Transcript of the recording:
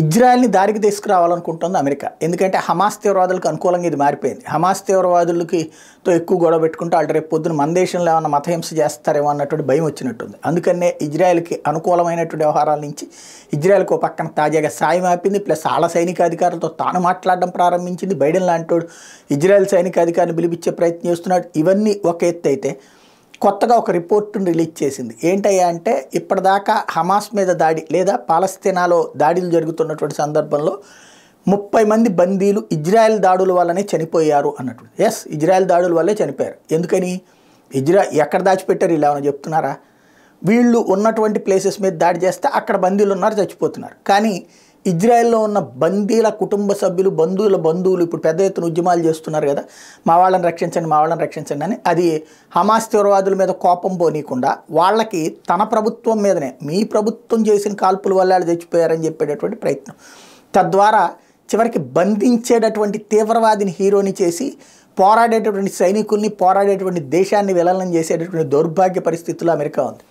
ఇజ్రాయెల్ని దారికి తీసుకురావాలనుకుంటుంది అమెరికా ఎందుకంటే హమాస్ తీవ్రవాదులకు అనుకూలంగా ఇది మారిపోయింది హమాస్ తీవ్రవాదులకి తో ఎక్కువ గొడవ పెట్టుకుంటే వాళ్ళు రేపు పొద్దున మన దేశంలో ఏమైనా మతహింస చేస్తారేమో అన్నటువంటి భయం వచ్చినట్టుంది అందుకనే ఇజ్రాయెల్కి అనుకూలమైనటువంటి వ్యవహారాల నుంచి ఇజ్రాయెల్కి ఒక పక్కన తాజాగా సాయం ఆపింది ప్లస్ ఆళ్ళ అధికారులతో తాను మాట్లాడడం ప్రారంభించింది బైడెన్ లాంటి ఇజ్రాయెల్ అధికారిని పిలిపించే ప్రయత్నం చేస్తున్నాడు ఇవన్నీ ఒక ఎత్తు అయితే కొత్తగా ఒక రిపోర్టును రిలీజ్ చేసింది ఏంటయ్యా అంటే ఇప్పటిదాకా హమాస్ మీద దాడి లేదా పాలస్తీనాలో దాడులు జరుగుతున్నటువంటి సందర్భంలో ముప్పై మంది బందీలు ఇజ్రాయెల్ దాడుల వల్లనే చనిపోయారు అన్నట్టు ఎస్ ఇజ్రాయెల్ దాడుల వల్లే చనిపోయారు ఎందుకని ఇజ్రా ఎక్కడ దాచిపెట్టారు ఇలా ఏమైనా చెప్తున్నారా వీళ్ళు ఉన్నటువంటి ప్లేసెస్ మీద దాడి చేస్తే అక్కడ బందీలు ఉన్నారు చచ్చిపోతున్నారు కానీ ఇజ్రాయెల్లో ఉన్న బందీల కుటుంబ సభ్యులు బంధువుల బంధువులు ఇప్పుడు పెద్ద ఎత్తున ఉద్యమాలు చేస్తున్నారు కదా మా వాళ్ళని రక్షించండి మా వాళ్ళని రక్షించండి అని అది హమాస్ తీవ్రవాదుల మీద కోపం పోనీయకుండా వాళ్ళకి తన ప్రభుత్వం మీదనే మీ ప్రభుత్వం చేసిన కాల్పుల వల్ల వాళ్ళు చచ్చిపోయారని చెప్పేటటువంటి ప్రయత్నం తద్వారా చివరికి బంధించేటటువంటి తీవ్రవాదిని హీరోని చేసి పోరాడేటటువంటి సైనికుల్ని పోరాడేటువంటి దేశాన్ని విలనం చేసేటటువంటి దౌర్భాగ్య పరిస్థితుల్లో అమెరికా ఉంది